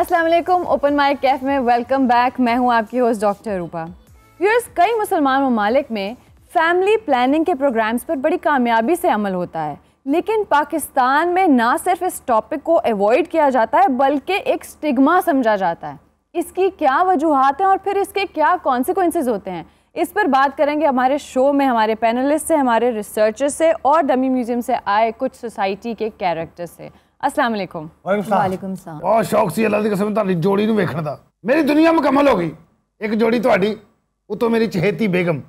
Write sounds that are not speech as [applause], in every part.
Aslam open mic Kaif में welcome back मैं हूं आपकी होस्ट डॉक्टर रूपा व्यूअर्स कई मुसलमान ममालिक में फैमिली प्लानिंग के प्रोग्राम्स पर बड़ी कामयाबी से अमल होता है लेकिन पाकिस्तान में ना सिर्फ इस टॉपिक को अवॉइड किया जाता है बल्कि एक स्टिग्मा समझा जाता है इसकी क्या वजूहत हैं और फिर इसके क्या कॉन्सिक्वेंसेज होते हैं इस पर बात करेंगे हमारे शो में हमारे पैनलिस्ट से हमारे रिसर्चर से और डमी म्यूज़ियम से आए कुछ सोसाइटी के कैरेक्टर से ਅਸਲਾਮ ਅਲੈਕੁਮ ਵਾਲੇਕੁਮ ਸਲਾਮ ਬਹੁਤ ਸ਼ੌਕ ਸੀ ਅੱਲਾ ਦੀ ਕਸਮ ਤੁਹਾਡੀ ਜੋੜੀ ਨੂੰ ਵੇਖਣ ਦਾ ਮੇਰੀ ਦੁਨੀਆ ਮੁਕੰਮਲ ਹੋ ਗਈ ਇੱਕ ਜੋੜੀ ਤੁਹਾਡੀ ਉਤੋਂ ਮੇਰੀ ਚਹੇਤੀ ਬੇਗਮ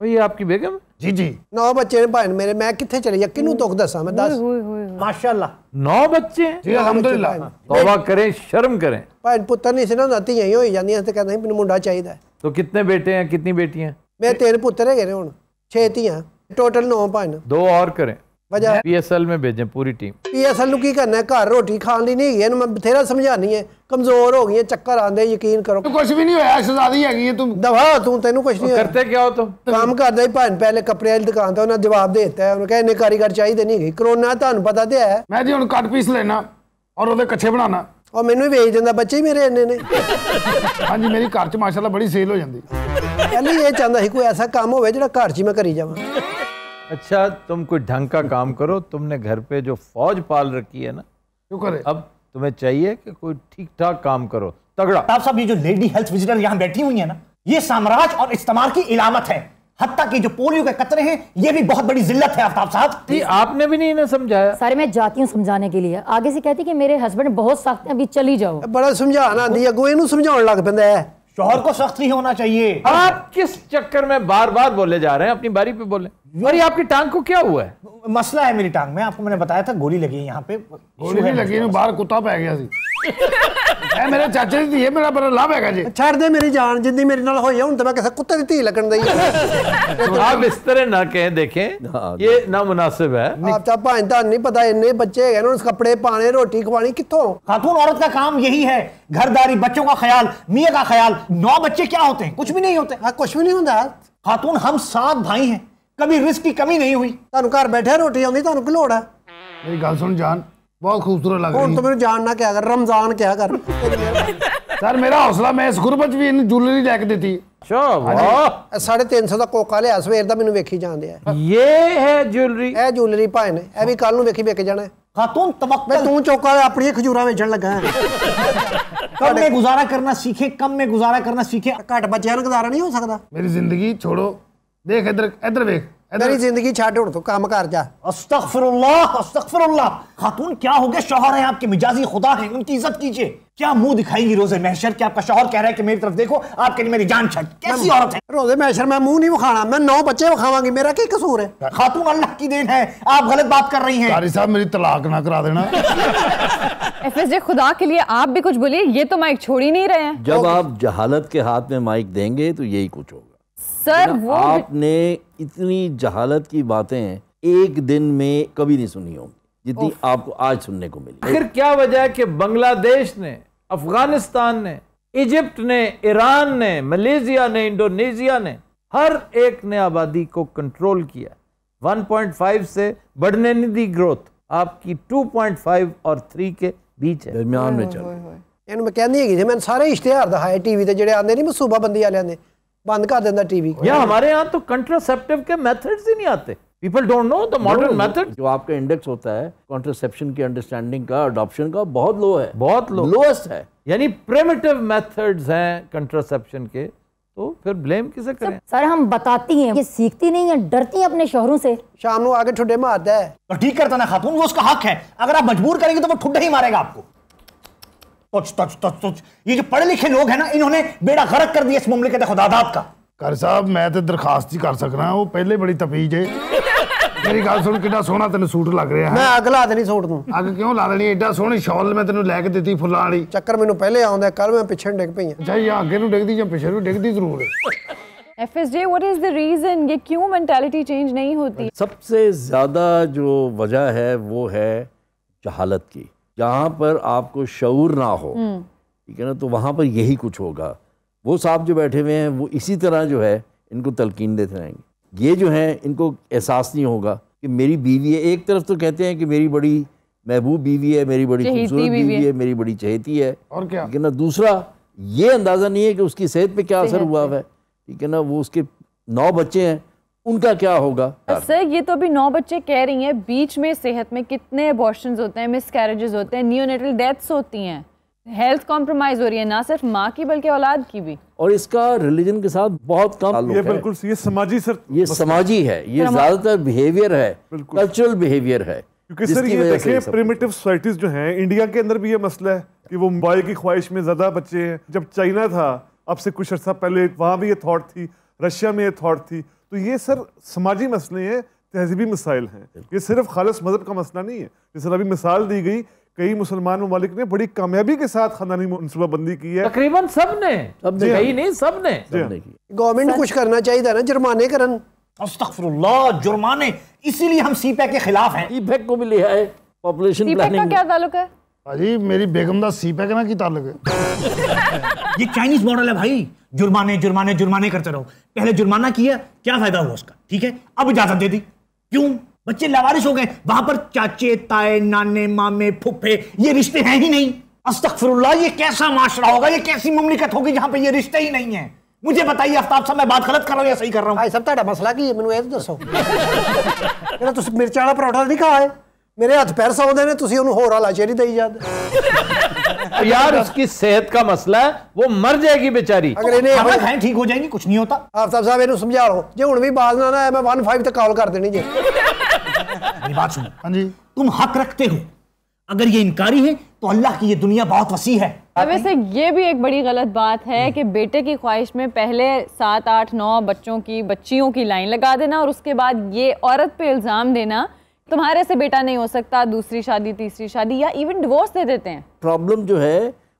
ਉਹ ਇਹ ਆਪਕੀ ਬੇਗਮ ਜੀ ਜੀ ਨੌ ਬੱਚੇ ਨੇ ਭਾਣ ਮੇਰੇ ਮੈਂ ਕਿੱਥੇ ਚਲੇ ਜਾ ਕਿਨੂੰ ਦੁੱਖ ਦੱਸਾਂ ਮੈਂ ਦੱਸ ਮਾਸ਼ਾਅੱਲਾ ਨੌ ਬੱਚੇ ਜੀ ਅਲਹਮਦੁਲਿਲਾ ਤੌਬਾ ਕਰੇ ਸ਼ਰਮ ਕਰੇ ਭਾਣ ਪੁੱਤਰ ਨਹੀਂ ਸੀ ਨਾ ਨਾਤੀ ਹੀ ਹੋਈ ਜਾਂਦੀਆਂ ਤੇ ਕਹਿੰਦੇ ਮੈਨੂੰ ਮੁੰਡਾ ਚਾਹੀਦਾ ਤੋ ਕਿੰਨੇ ਬੇਟੇ हैं कितनी बेटियां मेरे तीन पुत्र है ਹੁਣ 6 ਧੀਆਂ ਟੋਟਲ 9 ਭਾਣ ਦੋ ਔਰ ਕਰੇ ਵਜ੍ਹਾ ਪੀਐਸਐਲ ਮੇ ਭੇਜੇ ਪੂਰੀ ਟੀਮ ਪੀਐਸਐਲ ਨੂੰ ਕੀ ਕਰਨਾ ਘਰ ਰੋਟੀ ਖਾਣ ਦੀ ਨਹੀਂ ਇਹਨੂੰ ਮੈਂ ਬਥੇਰਾ ਸਮਝਾਣੀ ਹੈ ਕਮਜ਼ੋਰ ਹੋ ਗਈ ਹੈ ਚੱਕਰ ਆਂਦੇ ਯਕੀਨ ਕਰੋ ਕੁਝ ਵੀ ਨਹੀਂ ਹੋਇਆ ਸ਼ਹਜ਼ਾਦੀ ਹੈਗੀ ਤੂੰ ਦਵਾ ਤੂੰ ਤੈਨੂੰ ਕੁਝ ਨਹੀਂ ਕਰਤੇ ਕਿਆ ਹੋ ਤੂੰ ਕੰਮ ਕਰਦਾ ਹੀ ਭਾਂ ਪਹਿਲੇ ਕੱਪੜੇ ਵਾਲੀ ਦੁਕਾਨ ਤੇ ਉਹਨਾਂ ਜਵਾਬ ਦੇ ਦਿੱਤਾ ਉਹਨੇ ਕਹਿੰਦੇ ਕਾਰੀਗਰ ਚਾਹੀਦੇ ਨਹੀਂ ਹੈਗੇ ਕਰੋਨਾ ਤੁਹਾਨੂੰ ਪਤਾ ਤੇ ਹੈ ਮੈਂ ਜੀ ਹੁਣ ਕੱਟ ਪੀਸ ਲੈਣਾ ਔਰ ਉਹਦੇ ਕੱਛੇ ਬਣਾਣਾ ਔਰ ਮੈਨੂੰ ਵੀ ਵੇਚ ਦਿੰਦਾ ਬੱਚੇ ਹੀ ਮੇਰੇ ਇੰਨੇ ਨੇ ਹਾਂਜੀ ਮੇਰੀ ਘਰ 'ਚ ਮਾਸ਼ਾਅੱਲਾ ਬੜੀ ਸੇਲ ਹੋ ਜਾਂਦੀ ਪਹਿਲੇ ਇਹ ਚਾਹੁੰਦਾ ਸੀ ਕੋਈ ਐਸਾ ਕੰਮ ਹੋਵੇ ਜਿਹੜਾ ਘਰ 'ਚ ਹੀ ਮੈਂ ਕਰੀ ਜਾਵਾਂ अच्छा तुम कोई ढंग का काम करो तुमने घर पे जो फौज पाल रखी है ना क्यों करे अब तुम्हें चाहिए कि कोई ठीक ठाक काम करो तगड़ा सब ये जो लेडी हेल्थ विजिटर यहाँ बैठी हुई है ना ये साम्राज्य और इस्तेमाल की इलामत है हत्या की जो पोलियो के कतरे हैं ये भी बहुत बड़ी जिल्लत है आफ्ताब साहब ये आपने भी नहीं इन्हें समझाया सर मैं जाती हूँ समझाने के लिए आगे से कहती कि मेरे हस्बैंड बहुत सख्त हैं अभी चली जाओ बड़ा समझाना दिया गोए नु समझाने लग पैंदा है शोहर को सख्त नहीं होना चाहिए आप किस चक्कर में बार बार बोले जा रहे हैं अपनी बारी पे बोले अरे आपकी टांग को क्या हुआ है मसला है मेरी टांग में आपको मैंने बताया था गोली लगी है यहाँ पे गोली लगी है बाहर कुत्ता पै गया सी ਐ ਮੇਰੇ ਚਾਚੇ ਦੀ ਧੀ ਮੇਰਾ ਬੜਾ ਲਾਭ ਹੈਗਾ ਜੀ ਛੱਡ ਦੇ ਮੇਰੀ ਜਾਨ ਜਿੰਦੀ ਮੇਰੇ ਨਾਲ ਹੋਈ ਹੈ ਹੁਣ ਤਾਂ ਮੈਂ ਕਿਸੇ ਕੁੱਤੇ ਦੀ ਧੀ ਲੱਗਣ ਦਈ ਆਪ ਇਸ ਨਾ ਕਹੇ ਦੇਖੇ ਇਹ ਨਾ ਮੁਨਾਸਿਬ ਹੈ ਆਪ ਤਾਂ ਭਾਂਦਾ ਨਹੀਂ ਪਤਾ ਇੰਨੇ ਬੱਚੇ ਹੈਗੇ ਨਾ ਉਸ ਕੱਪੜੇ ਪਾਣੇ ਰੋਟੀ ਖਵਾਣੀ ਕਿੱਥੋਂ खातून औरत का काम यही है घरदारी बच्चों का ख्याल मियाँ का ख्याल नौ बच्चे क्या होते हैं कुछ भी नहीं होते हाँ, कुछ भी नहीं होता खातून हम सात भाई हैं ਕਦੀ ਰਿਸਕ ਦੀ ਕਮੀ ਨਹੀਂ ਹੋਈ ਤੁਹਾਨੂੰ ਘਰ ਬੈਠੇ ਰੋਟੀ ਆਉਂਦੀ ਤੁਹਾਨੂੰ ਕੀ ਲੋੜ ਹੈ ਮੇਰੀ ਗੱਲ बहुत खूबसूरत लग रही है तो तुम्हें जानना क्या कर रमजान क्या कर सर मेरा हौसला मैं इस गुरबत भी इन ज्वेलरी लेके देती हाँ साढ़े तीन सौ का कोका लिया सवेर का मैं वेखी जान दिया ये है ज्वेलरी ए ज्वेलरी भाए ने ए भी कल वेखी वेख जाना है हाँ, खातून तवक्कल तू चौका अपनी खजूरा बेचन लगा है कम में गुजारा करना सीखे कम में गुजारा करना सीखे घट बच्चे गुजारा नहीं हो सकता मेरी जिंदगी छोड़ो देख इधर इधर देख तेरी जिंदगी छाट उड़ तो काम कर जा अस्तगफिरुल्लाह अस्तगफिरुल्लाह खातून क्या हो गया शोहर है आपके मिजाजी खुदा है उनकी इज्जत कीजिए क्या मुंह दिखाएगी रोजे महशर के आपका शोहर कह रहा है कि मेरी तरफ देखो आपके लिए मेरी जान छट कैसी औरत है रोजे महशर मैं मुंह नहीं उखाना मैं नौ बच्चे उखावांगी मेरा क्या कसूर है खातून अल्लाह की देन है आप गलत बात कर रही हैं कारी साहब मेरी तलाक ना करा देना [laughs] एफएसजे खुदा के लिए आप भी कुछ बोलिए ये तो माइक छोड़ ही नहीं रहे हैं जब आप जहालत के हाथ में माइक देंगे तो यही कुछ होगा सर वो आपने इतनी जहालत की बातें एक दिन में कभी नहीं सुनी होंगी जितनी आपको आज सुनने को मिली आखिर क्या वजह है कि बांग्लादेश ने अफगानिस्तान ने इजिप्ट ने ईरान ने मलेशिया ने इंडोनेशिया ने हर एक ने आबादी को कंट्रोल किया 1.5 से बढ़ने नहीं दी ग्रोथ आपकी 2.5 और 3 के बीच है दरमियान में चल मैं ਮੈਂ है कि मैंने सारे इश्तेहार दिखाए टीवी ਟੀਵੀ ਤੇ ਜਿਹੜੇ नहीं मैं सूबा बंदी ਵਾਲਿਆਂ ਦੇ बंद कर देता टीवी या हमारे यहाँ तो कंट्रोसेप्टिव के मेथड्स ही नहीं आते people don't know the modern method जो आपका इंडेक्स होता है कॉन्ट्रासेप्शन की अंडरस्टैंडिंग का अडॉप्शन का बहुत लो है बहुत लो लोएस्ट है यानी प्रिमिटिव मेथड्स हैं कंट्रोसेप्शन के तो फिर ब्लेम किसे करें सर हम बताती हैं ये सीखती नहीं है डरती है अपने शोहरों से शाम को आगे ठुडे मारता है तो ठीक करता ना खातून वो उसका हक है अगर आप मजबूर करेंगे तो वो ठुड्डे ही मारेगा आपको तुछ तुछ तुछ तुछ ये जो पढ़े लिखे लोग हैं ना इन्होंने बेड़ा गरक कर दिया इस मुमलिकत खुदादाब का कर साहब मैं तो दरखास्त ही कर सकना वो पहले बड़ी तपीज है मेरी गल सुन किड्डा सोहना तेन सूट लग रहा है मैं अग ला देनी सूट ਨੂੰ अग क्यों ला देनी ਐਡਾ ਸੋਹਣੀ ਸ਼ਾਲ ਮੈਂ ਤੈਨੂੰ ਲੈ ਕੇ ਦਿੱਤੀ ਫੁੱਲਾਂ ਵਾਲੀ ਚੱਕਰ ਮੈਨੂੰ ਪਹਿਲੇ ਆਉਂਦਾ ਕੱਲ ਮੈਂ ਪਿੱਛੇ ਡਿੱਗ ਪਈ ਹਾਂ ਅੱਛਾ ਜਾਂ ਅੱਗੇ ਨੂੰ ਡਿੱਗਦੀ ਜਾਂ ਪਿੱਛੇ ਨੂੰ ਡਿੱਗਦੀ ਜ਼ਰੂਰ ਹੈ एफएसजे ये क्यों मेंटालिटी चेंज नहीं होती सबसे ज्यादा जो वजह है वो है जहालत की जहाँ पर आपको शूर ना हो हम्म। ठीक है ना तो वहाँ पर यही कुछ होगा वो साहब जो बैठे हुए हैं वो इसी तरह जो है इनको तलकिन देते रहेंगे ये जो हैं इनको एहसास नहीं होगा कि मेरी बीवी है एक तरफ तो कहते हैं कि मेरी बड़ी महबूब बीवी है मेरी बड़ी खूबसूरत बीवी, बीवी है मेरी बड़ी चहेती है और क्या ठीक है ना दूसरा ये अंदाज़ा नहीं है कि उसकी सेहत पे क्या असर हुआ है ठीक है ना वो उसके नौ बच्चे हैं उनका क्या होगा सर ये तो अभी नौ बच्चे कह रही हैं बीच में सेहत में कितने अबॉर्शन होते हैं मिस कैरेजेस होते हैं न्यूनेटल डेथ्स होती हैं हेल्थ कॉम्प्रोमाइज हो रही है ना सिर्फ माँ की बल्कि औलाद की भी और इसका रिलीजन के साथ बहुत कम ये बिल्कुल ये समाजी सर ये समाजी है ये ज्यादातर बिहेवियर है कल्चरल बिहेवियर है क्योंकि सर ये देखिए प्रिमेटिव सोसाइटीज जो हैं इंडिया के अंदर भी ये मसला है कि वो मोबाइल की ख्वाहिश में ज़्यादा बच्चे हैं जब चाइना था अब से कुछ अर्सा पहले वहाँ भी ये थाट थी रशिया में ये थाट थी तो ये सर समाजी मसले हैं तहजीबी मसाइल हैं ये सिर्फ खालस मजहब का मसला नहीं है जिस अभी मिसाल दी गई कई मुसलमान ममालिक ने बड़ी कामयाबी के साथ खानदानी मनसूबाबंदी की है तकरीबन सब ने सब ने हाँ। कई नहीं सब ने हाँ। गवर्नमेंट कुछ करना चाहिए ना जुर्माने करन जुर्माने इसीलिए हम सीपैक e के खिलाफ हैं सीपैक e को भी ले आए पॉपुलेशन प्लानिंग e का क्या ताल्लुक है भाजी मेरी बेगम दा सी ना की ताल्लुक है ये चाइनीज मॉडल है भाई जुर्माने जुर्माने जुर्माने करते रहो पहले जुर्माना किया क्या फायदा हुआ उसका ठीक है अब इजाजत दे दी क्यों बच्चे लावारिश हो गए वहां पर चाचे ताए नाने मामे फुफे ये रिश्ते हैं ही नहीं अस्तफरुल्ला ये कैसा माशरा होगा ये कैसी मुमलिकत होगी जहां पे ये रिश्ते ही नहीं है मुझे बताइए अफ्ताब साहब मैं बात गलत कर रहा हूँ या सही कर रहा हूँ भाई सब तो मसला की मैंने ਮੈਨੂੰ ਇਹ ਦੱਸੋ है [laughs] मेरे हाथ पैर सौदे ने ਤੁਸੀਂ ਉਹਨੂੰ ਹੋਰ ਹਲਾ ਚੇਰੀ ਦੇਈ ਜਾਂਦੇ यार उसकी सेहत का मसला है वो मर जाएगी बेचारी अगर इन्हें हाँ, ठीक हो जाएगी कुछ नहीं होता आप साहब साहब इन्हें समझा लो जो हूं भी बाज ना ना मैं फाइव तक कॉल कर देनी जी बात सुनो हाँ जी तुम हक रखते हो अगर ये इनकारी है तो अल्लाह की ये दुनिया बहुत वसी है वैसे ये भी एक बड़ी गलत बात है कि बेटे की ख्वाहिश में पहले सात आठ नौ बच्चों की बच्चियों की लाइन लगा देना और उसके बाद ये औरत पे इल्ज़ाम देना तुम्हारे से बेटा नहीं हो सकता दूसरी शादी तीसरी शादी या इवन डिवोर्स दे देते हैं प्रॉब्लम जो है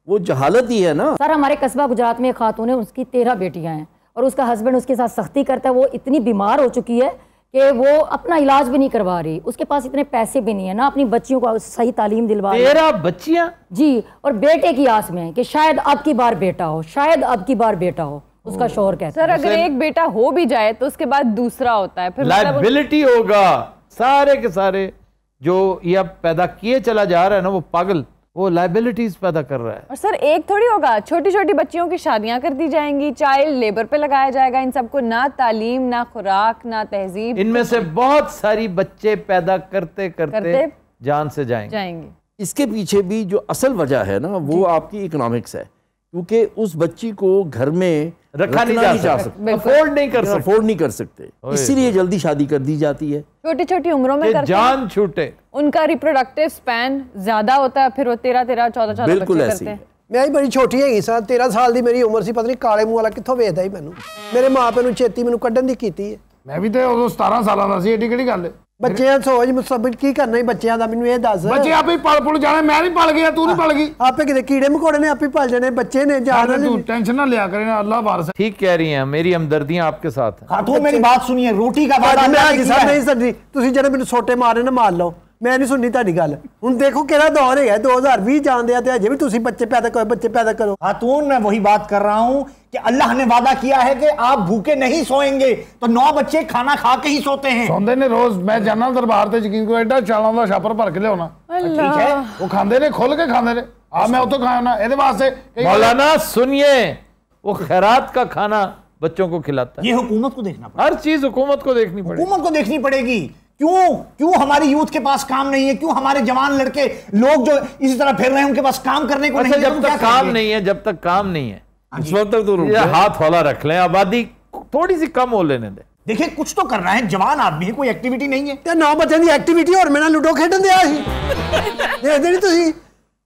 वो जहालत ही है ना सर हमारे कस्बा गुजरात में खातून है उसकी तेरह बेटियां हैं और उसका हस्बैंड उसके साथ सख्ती करता है वो इतनी बीमार हो चुकी है कि वो अपना इलाज भी नहीं करवा रही उसके पास इतने पैसे भी नहीं है ना अपनी बच्चियों को सही तालीम दिलवा तेरा बच्चियां जी और बेटे की आस में कि शायद अब की बार बेटा हो शायद अब की बार बेटा हो उसका शोर कहता है सर अगर एक बेटा हो भी जाए तो उसके बाद दूसरा होता है फिर लाइबिलिटी मतलब होगा सारे के सारे जो ये पैदा किए चला जा रहा है ना वो पागल वो लाइबिलिटीज पैदा कर रहा है और सर एक थोड़ी होगा छोटी छोटी बच्चियों की शादियां कर दी जाएंगी चाइल्ड लेबर पे लगाया जाएगा इन सबको ना तालीम ना खुराक ना तहजीब इनमें से बहुत सारी बच्चे पैदा करते करते, करते जान से जाएंगे जाएंगे इसके पीछे भी जो असल वजह है ना वो आपकी इकोनॉमिक्स है क्योंकि उस बच्ची को घर में रखा नहीं जा, जा सकता अफोर्ड नहीं कर सकते अफोर्ड नहीं कर सकते इसीलिए जल्दी शादी कर दी जाती है छोटी छोटी उम्रों में जान छूटे उनका रिप्रोडक्टिव स्पैन ज्यादा होता है फिर वो तेरह तेरह चौदह चौदह बिल्कुल ऐसी ਮੈਂ ਬੜੀ ਛੋਟੀ ਹੈਗੀ ਸਾਂ 13 ਸਾਲ ਦੀ ਮੇਰੀ ਉਮਰ ਸੀ ਪਤਾ ਨਹੀਂ ਕਾਲੇ ਮੂੰਹ ਵਾਲਾ ਕਿੱਥੋਂ ਵੇਚਦਾ ਹੀ ਮੈਨੂੰ ਮੇਰੇ ਮਾਪੇ ਨੂੰ ਛੇਤੀ ਮੈਨੂੰ ਕੱਢਣ ਦੀ ਕੀਤੀ ਹੈ ਮੈਂ ਵੀ ਤੇ ਉਦੋਂ 17 ਸਾਲਾਂ ਦਾ ਸੀ ਏਡੀ ਕਿਹੜੀ ਗੱਲ ਹੈ ਬੱਚਿਆਂ ਸੋਚ ਮੁਸਬਤ ਕੀ ਕਰਨਾ ਹੀ ਬੱਚਿਆਂ ਦਾ ਮੈਨੂੰ ਇਹ ਦੱਸ ਬੱਚੇ ਆਪੇ ਹੀ ਪਲ ਪੁਲ ਜਾਣੇ ਮੈਂ ਨਹੀਂ ਪਲ ਗਿਆ ਤੂੰ ਨਹੀਂ ਪਲ ਗਈ ਆਪੇ ਕਿਤੇ ਕੀੜੇ ਮਕੋੜੇ ਨੇ ਆਪੇ ਪਲ ਜਾਣੇ ਬੱਚੇ ਨੇ ਜਾਣ ਤੂੰ टेंशन ना लिया करें अल्लाह वारिस ठीक कह रही हैं मेरी हमदर्दियां आपके साथ खातू मेरी बात सुनिए रोटी का वादा मैं आज सब नहीं सकती ਤੁਸੀਂ ਜਿਹੜੇ ਮੈਨੂੰ ਛੋਟੇ ਮਾਰੇ ਨਾ ਮਾਰ ਲਓ मैं नहीं ਸੁਣਨੀ ਤੁਹਾਡੀ गल हूँ देखो कि दौर है दो हजार भी जान दिया ਤੇ ਅਜੇ ਵੀ बच्चे पैदा करो बच्चे पैदा करो ਕਰੋ हाँ तो मैं वही बात कर रहा हूँ कि अल्लाह ने वादा किया है कि आप भूखे नहीं सोएंगे तो नौ बच्चे खाना खा के ही सोते हैं सोते ने रोज मैं जाना दरबार से यकीन ਕਰੋ एडा ਚਾਲਾਂ ਦਾ ਛਾਪਰ ਭਰ ਕੇ ਲਿਆਉਣਾ ठीक है ਉਹ ਖਾਂਦੇ ਨੇ ਖੁੱਲ ਕੇ ਖਾਂਦੇ ਨੇ ਆ ਮੈਂ ਉਤੋਂ ਖਾਣਾ ਇਹਦੇ ਵਾਸਤੇ मौलाना सुनिए वो खैरात का खाना बच्चों को खिलाता है ये हुकूमत को देखना पड़ेगा हर चीज हुकूमत को देखनी पड़ेगी हुकूमत को देखनी पड़ेगी क्यों क्यों हमारी यूथ के पास काम नहीं है क्यों हमारे जवान लड़के लोग जो इसी तरह फिर रहे हैं उनके पास काम करने को अच्छा, नहीं जब तक काम नहीं है जब तक काम नहीं है हाँ वक्त तक तो हाथ वाला रख लें आबादी थोड़ी सी कम हो लेने दे देखिए कुछ तो कर रहा है जवान आदमी है कोई एक्टिविटी नहीं है ਨਾ बच्चे ਦੀ ਐਕਟੀਵਿਟੀ ਹੋਰ ਮੇਰੇ ਨਾਲ ਲੂਡੋ ਖੇਡਣ ਦਿਆ ਸੀ ਦੇਖਦੇ ਨਹੀਂ ਤੁਸੀਂ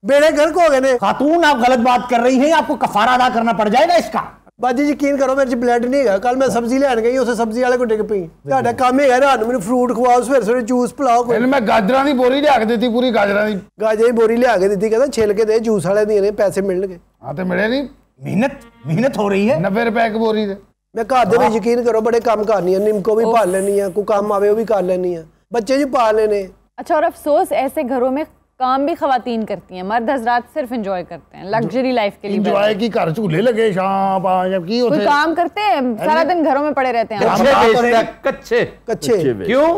ਬੇੜੇ ਗਰਕ ਹੋ ਗਏ खातून आप गलत बात कर रही हैं आपको कफारा अदा करना पड़ जाएगा इसका ਬਾਜੀ ਯਕੀਨ ਕਰੋ ਮੇਰੇ ਚ ਬਲੱਡ ਨਹੀਂ ਹੈਗਾ ਕੱਲ ਮੈਂ ਸਬਜ਼ੀ ਲੈਣ ਗਈ ਉਸੇ ਸਬਜ਼ੀ ਵਾਲੇ ਕੋ ਡਿੱਗ ਪਈ ਤੁਹਾਡਾ ਕੰਮ ਹੈਗਾ ਰਾਤ ਨੂੰ ਮੈਨੂੰ ਫਰੂਟ ਖਵਾਓ ਸਵੇਰੇ ਸਵੇਰੇ ਜੂਸ ਪਿਲਾਓ ਕੋਈ ਮੈਂ ਗਾਜਰਾਂ ਦੀ ਬੋਰੀ ਲਿਆ ਕੇ ਦਿੱਤੀ ਪੂਰੀ ਗਾਜਰਾਂ ਦੀ ਗਾਜਰਾਂ ਦੀ ਬੋਰੀ ਲਿਆ ਕੇ ਦਿੱਤੀ ਕਹਿੰਦਾ ਛਿਲ ਕੇ ਦੇ ਜੂਸ ਵਾਲੇ ਦੀ ਨੇ ਪੈਸੇ ਮਿਲਣਗੇ ਹਾਂ ਤੇ ਮਿਲੇ ਨਹੀਂ ਮਿਹਨਤ ਮਿਹਨਤ ਹੋ ਰਹੀ ਹੈ 90 ਰੁਪਏ ਇੱਕ ਬੋਰੀ ਦੇ ਮੈਂ ਘਰ ਦੇ ਵਿੱਚ ਯਕੀਨ ਕਰੋ ਬੜੇ ਕੰਮ ਕਰਨੀ ਹੈ ਨਿੰਮਕੋ ਵੀ ਪਾਲ ਲੈਣੀ ਹੈ ਕੋ ਕੰਮ ਆਵੇ ਉਹ ਵੀ ਕਰ ਲੈਣੀ ਹੈ ਬੱਚੇ ਜੀ ਪਾਲ ਲੈਣੇ अच्छा और अफसोस ऐसे घरों में काम भी खातन करती हैं मर्द हजरात सिर्फ इंजॉय करते हैं लग्जरी लाइफ के लिए की घर लगे की काम करते हैं सारा दिन घरों में पड़े रहते हैं कच्चे कच्चे कच्चे क्यों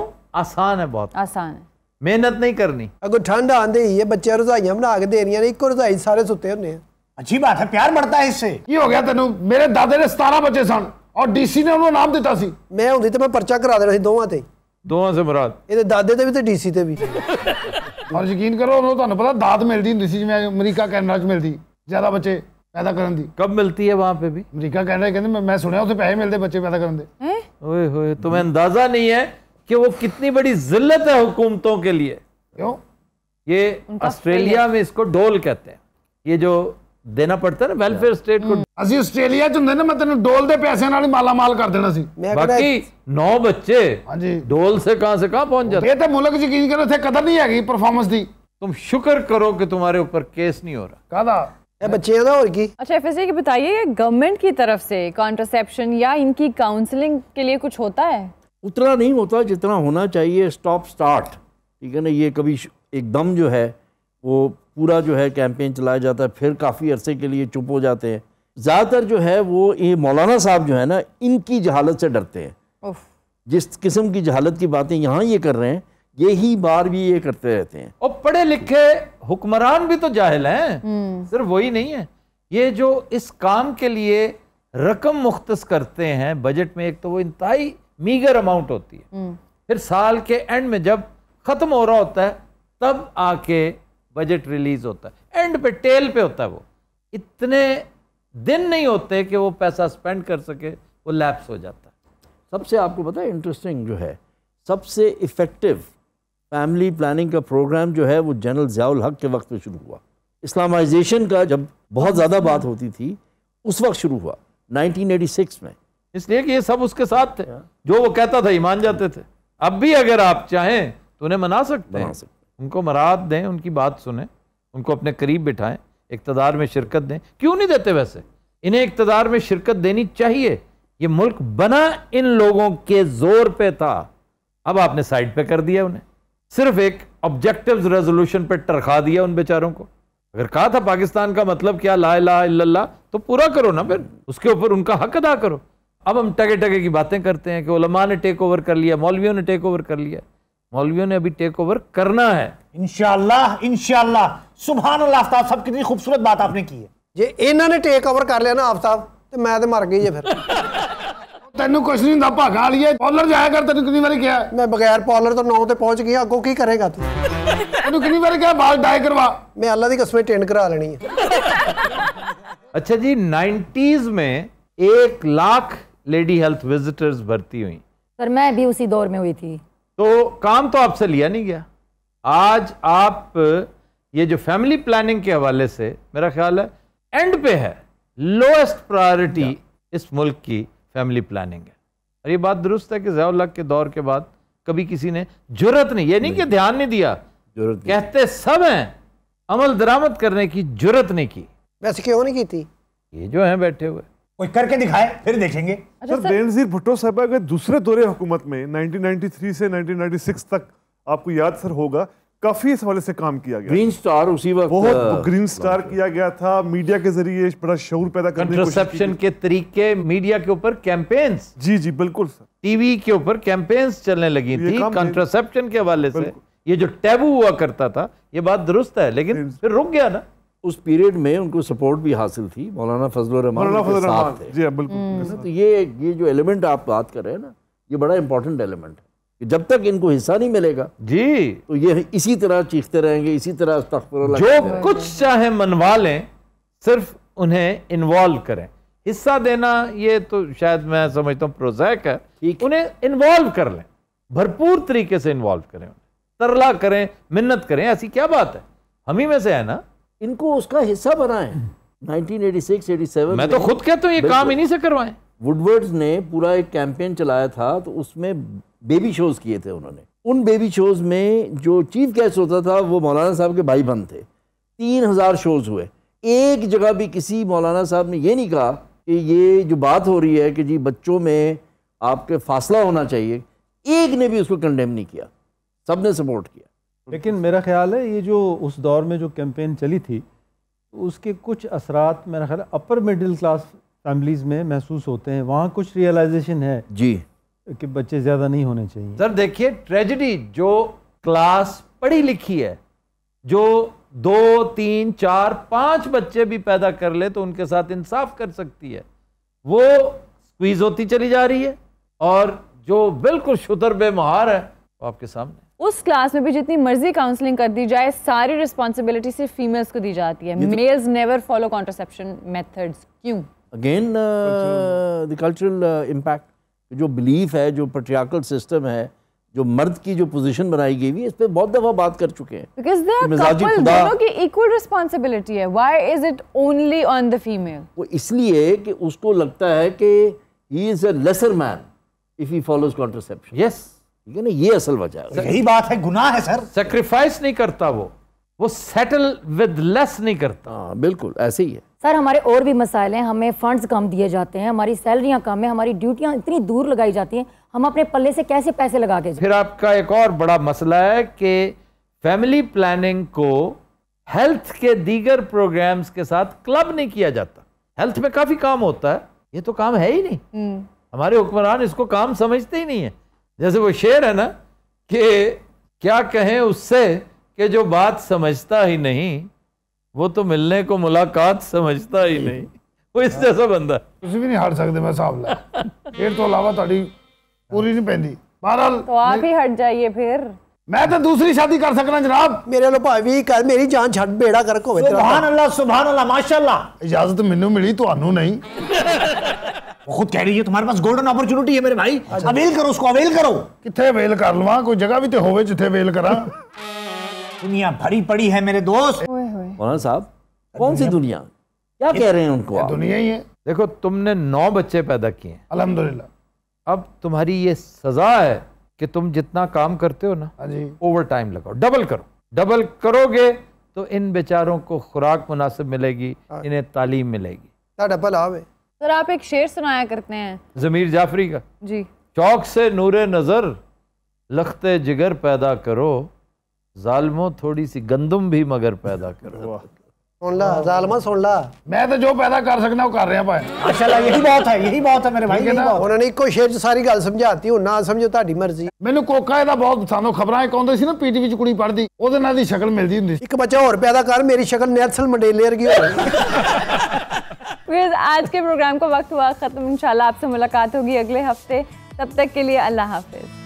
आसान है बहुत आसान है मेहनत नहीं करनी अगर ठंड आंदे ही है बच्चे रजाइया बना के दे रही है एक रुझाई सारे सुते होने अच्छी बात है प्यार बढ़ता है इससे की हो गया तेन मेरे दादे ने सतारा बचे सन और डीसी ने उन्होंने नाम दिता सी मैं तो मैं परचा करा दे रहा दोवे ਦੋਵਾਂ ਸੇ ਮੁਰਾਦ ਇਹਦੇ ਦਾਦੇ ਤੇ ਵੀ ਤੇ ਡੀਸੀ ਤੇ ਵੀ ਔਰ ਯਕੀਨ ਕਰੋ ਉਹ ਤੁਹਾਨੂੰ ਪਤਾ ਦਾਤ ਮਿਲਦੀ ਹੁੰਦੀ ਸੀ ਜਿਵੇਂ ਅਮਰੀਕਾ ਕੈਨੇਡਾ 'ਚ ਮਿਲਦੀ ਜ਼ਿਆਦਾ ਬੱਚੇ ਪੈਦਾ ਕਰਨ ਦੀ ਕਬ ਮਿਲਤੀ ਹੈ ਵਾਂ ਪੇ ਵੀ ਅਮਰੀਕਾ ਕੈਨੇਡਾ ਕਹਿੰਦੇ ਮੈਂ ਸੁਣਿਆ ਉੱਥੇ ਪੈਸੇ ਮਿਲਦੇ ਬੱਚੇ ਪੈਦਾ ਕਰਨ ਦੇ ਓਏ ਹੋਏ ਤੁਮੇ ਅੰਦਾਜ਼ਾ ਨਹੀਂ ਹੈ ਕਿ ਉਹ ਕਿੰਨੀ ਬੜੀ ਜ਼ਿਲਤ ਹੈ हुकूमतों ਕੇ ਲਈ ਕਿਉਂ ये ऑस्ट्रेलिया में इसको डोल कहते हैं ये जो ਦੇਣਾ ਪੜਦਾ ਨਾ ਵੈਲਫੇਅਰ ਸਟੇਟ ਕੋ ਅਸੀਂ ਆਸਟ੍ਰੇਲੀਆ ਚ ਹੁੰਦੇ मैं ਮੈਂ डोल दे पैसे ਪੈਸੇ ਨਾਲ माला माल कर देना सी बाकी नौ बच्चे ਬੱਚੇ हाँ जी डोल से ਕਾਂ से ਕਾਂ ਪਹੁੰਚ जाते ਇਹ तो मुल्क जी ਕੀ ਕਰੋ ਇੱਥੇ कदर नहीं ਹੈਗੀ परफॉर्मेंस दी तुम शुक्र करो कि तुम्हारे ऊपर केस नहीं हो रहा कहा बच्चे ना और की अच्छा एफ कि बताइए गवर्नमेंट की तरफ से कॉन्ट्रासेप्शन या इनकी काउंसलिंग के लिए कुछ होता है उतना नहीं होता जितना होना चाहिए स्टॉप स्टार्ट ठीक है ना ये कभी एकदम जो है वो पूरा जो है कैंपेन चलाया जाता है फिर काफ़ी अरसे के लिए चुप हो जाते हैं ज़्यादातर जो है वो ये मौलाना साहब जो है ना इनकी जहालत से डरते हैं जिस किस्म की जहालत की बातें यहाँ ये कर रहे हैं यही बार भी ये करते रहते हैं और पढ़े लिखे हुक्मरान भी तो जाहिल हैं हम्म। सिर्फ वही नहीं है ये जो इस काम के लिए रकम मुख्त करते हैं बजट में एक तो वो इंतहाई मीगर अमाउंट होती है हम्म। फिर साल के एंड में जब ख़त्म हो रहा होता है तब आके बजट रिलीज होता है एंड पे टेल पे होता है वो इतने दिन नहीं होते कि वो पैसा स्पेंड कर सके वो लैप्स हो जाता है सबसे आपको पता है इंटरेस्टिंग जो है सबसे इफ़ेक्टिव फैमिली प्लानिंग का प्रोग्राम जो है वो जनरल ज़ियाल हक के वक्त में शुरू हुआ इस्लामाइजेशन का जब बहुत ज़्यादा बात होती थी उस वक्त शुरू हुआ 1986 में इसलिए कि ये सब उसके साथ थे हाँ। जो वो कहता था ईमान जाते थे अब भी अगर आप चाहें तो उन्हें मना सकते हैं उनको मराहत दें उनकी बात सुने उनको अपने करीब बिठाएं इकतदार में शिरकत दें क्यों नहीं देते वैसे इन्हें इकतदार में शिरकत देनी चाहिए ये मुल्क बना इन लोगों के जोर पे था अब आपने साइड पे कर दिया उन्हें सिर्फ एक ऑब्जेक्टिव रेजोल्यूशन पे टरखा दिया उन बेचारों को अगर कहा था पाकिस्तान का मतलब क्या ला ला इल्लल्लाह तो पूरा करो ना फिर उसके ऊपर उनका हक अदा करो अब हम टगे टगे की बातें करते हैं कि उलमा ने टेक ओवर कर लिया मौलवियों ने टेक ओवर कर लिया मौलवियों ने अभी टेक ओवर करना है इनशाला इनशाला सुबहान आफ्ताब सब कितनी खूबसूरत बात आपने की है जे इन्होंने टेक ओवर कर लिया ना आफ्ताब तो मैं तो मर गई है फिर ਤੈਨੂੰ ਕੁਛ ਨਹੀਂ ਹੁੰਦਾ ਭਾਗਾ ਲਈਏ ਪੌਲਰ ਜਾਇਆ ਕਰ ਤੈਨੂੰ ਕਿੰਨੀ ਵਾਰੀ ਕਿਹਾ ਮੈਂ ਬਗੈਰ ਪੌਲਰ ਤੋਂ 9 ਤੇ ਪਹੁੰਚ ਗਿਆ ਅੱਗੋਂ ਕੀ ਕਰੇਗਾ ਤੂੰ ਤੈਨੂੰ ਕਿੰਨੀ ਵਾਰੀ ਕਿਹਾ ਬਾਲ ਡਾਈ ਕਰਵਾ ਮੈਂ ਅੱਲਾ ਦੀ ਕਸਮੇ ਟ੍ਰੇਨ ਕਰਾ ਲੈਣੀ ਹੈ अच्छा जी 90s में एक लाख लेडी हेल्थ विजिटर्स भर्ती हुई सर मैं भी उसी दौर में हुई थी तो काम तो आपसे लिया नहीं गया आज आप ये जो फैमिली प्लानिंग के हवाले से मेरा ख्याल है एंड पे है लोएस्ट प्रायोरिटी इस मुल्क की फैमिली प्लानिंग है और ये बात दुरुस्त है कि जयालक के दौर के बाद कभी किसी ने जरूरत नहीं ये नहीं, नहीं कि ध्यान नहीं दिया जरूरत कहते सब हैं अमल दरामद करने की जरूरत नहीं की वैसे क्यों नहीं की थी ये जो हैं बैठे हुए कोई करके दिखाए फिर देखेंगे अच्छा, सर बेनजीर भुट्टो साहब के दूसरे दौरे हुकूमत में 1993 से 1996 तक आपको याद सर होगा काफी इस वाले से काम किया गया ग्रीन स्टार उसी वक्त बहुत ग्रीन स्टार किया गया था मीडिया के जरिए बड़ा शोर पैदा करने की के तरीके मीडिया के ऊपर कैंपेन्स जी जी बिल्कुल सर टीवी के ऊपर कैंपेन्स चलने लगी थी कंट्रासेप्शन के हवाले से ये जो टैबू हुआ करता था ये बात दुरुस्त है लेकिन फिर रुक गया ना उस पीरियड में उनको सपोर्ट भी हासिल थी मौलाना फजल जी हाँ, हम्म। बिल्कुल तो ये ये जो एलिमेंट आप बात कर रहे हैं ना ये बड़ा इंपॉर्टेंट एलिमेंट है कि जब तक इनको हिस्सा नहीं मिलेगा जी तो ये इसी तरह चीखते रहेंगे इसी तरह जो कुछ चाहे मनवा लें सिर्फ उन्हें इन्वॉल्व करें हिस्सा देना ये तो शायद मैं समझता हूँ प्रोजेक्ट है उन्हें इन्वॉल्व कर लें भरपूर तरीके से इन्वॉल्व करें तरला करें मिन्नत करें ऐसी क्या बात है हम ही में से है ना इनको उसका हिस्सा बनाएं 1986-87 मैं तो खुद कहता हूँ ये काम इन्हीं से करवाएं वुडवर्ड्स ने पूरा एक कैंपेन चलाया था तो उसमें बेबी शोज किए थे उन्होंने उन बेबी शोज में जो चीफ गेस्ट होता था वो मौलाना साहब के भाई बंद थे तीन हज़ार शोज हुए एक जगह भी किसी मौलाना साहब ने ये नहीं कहा कि ये जो बात हो रही है कि जी बच्चों में आपके फासला होना चाहिए एक ने भी उसको कंडेम नहीं किया सब ने सपोर्ट किया लेकिन मेरा ख्याल है ये जो उस दौर में जो कैंपेन चली थी उसके कुछ असरात मेरा ख्याल अपर मिडिल क्लास फैमिलीज़ में महसूस होते हैं वहाँ कुछ रियलाइजेशन है जी कि बच्चे ज़्यादा नहीं होने चाहिए सर देखिए ट्रेजिडी जो क्लास पढ़ी लिखी है जो दो तीन चार पांच बच्चे भी पैदा कर ले तो उनके साथ इंसाफ कर सकती है वो स्क्वीज होती चली जा रही है और जो बिल्कुल शुतर बेमहार है वो आपके सामने उस क्लास में भी जितनी मर्जी काउंसलिंग कर दी जाए सारी रिस्पॉन्सिबिलिटी सिर्फ फीमेल्स को दी जाती है males never follow contraception methods क्यों अगेन द कल्चरल इम्पैक्ट जो बिलीफ है जो पट्रियाकल सिस्टम है जो मर्द की जो पोजीशन बनाई गई हुई है इस पर बहुत दफा बात कर चुके हैं मिजाजी खुदा की इक्वल रिस्पांसिबिलिटी है why is it only on the female वो इसलिए कि उसको लगता है कि he is a lesser man if he follows contraception yes ना ये असल वजह है यही बात है गुनाह है सर सेक्रीफाइस नहीं करता वो वो सेटल विद लेस नहीं करता हाँ बिल्कुल ऐसे ही है सर हमारे और भी मसाइल हैं हमें फंड्स कम दिए जाते हैं हमारी सैलरियां कम है हमारी ड्यूटियां इतनी दूर लगाई जाती हैं हम अपने पल्ले से कैसे पैसे लगा के फिर आपका एक और बड़ा मसला है कि फैमिली प्लानिंग को हेल्थ के दीगर प्रोग्राम्स के साथ क्लब नहीं किया जाता हेल्थ में काफ़ी काम होता है ये तो काम है ही नहीं हम्म। हमारे हुक्मरान इसको काम समझते ही नहीं है जैसे वो शेर है ना कि क्या कहें उससे कि जो बात समझता ही नहीं वो तो मिलने को मुलाकात समझता ही नहीं वो इस जैसा बंदा कुछ भी नहीं हट सकते मैं साहब ला फिर तो अलावा तड़ी पूरी नहीं पहनी बहरहाल तो आप ही हट जाइए फिर मैं तो दूसरी शादी कर सकना जनाब मेरे लो भावी कर मेरी जान छट बेड़ा कर को सुभान अल्लाह सुभान अल्लाह माशाल्लाह इजाजत तो मेनू मिली तो अनु नहीं वो खुद कह रही है तुम्हारे पास गोल्डन अपॉर्चुनिटी है मेरे भाई अवेल अच्छा। करो उसको अवेल करो कितने अवेल कर लो हाँ? कोई जगह भी तो होवे जिथे अवेल करा दुनिया भरी पड़ी है मेरे दोस्त मौलाना साहब कौन सी दुनिया क्या कह रहे हैं उनको दुनिया ही है देखो तुमने नौ बच्चे पैदा किए अलहमदुल्ला अब तुम्हारी ये सजा है कि तुम जितना काम करते हो ना ओवर हाँ टाइम लगाओ डबल करो डबल करोगे तो इन बेचारों को खुराक मुनासिब मिलेगी हाँ। इन्हें तालीम मिलेगी डबल आवे सर आप एक शेर सुनाया करते हैं जमीर जाफरी का जी चौक से नूर नज़र लखते जिगर पैदा करो जालमो थोड़ी सी गंदम भी मगर पैदा करो सुन ला जालमा सुन ला मैं तो जो पैदा कर सकना वो कर रहे हैं अच्छा यही है यही है मेरे भाई उन्होंने [laughs] फिर आज के प्रोग्राम का वक्त हुआ ख़त्म इंशाल्लाह आपसे मुलाकात होगी अगले हफ्ते तब तक के लिए अल्लाह हाफिज़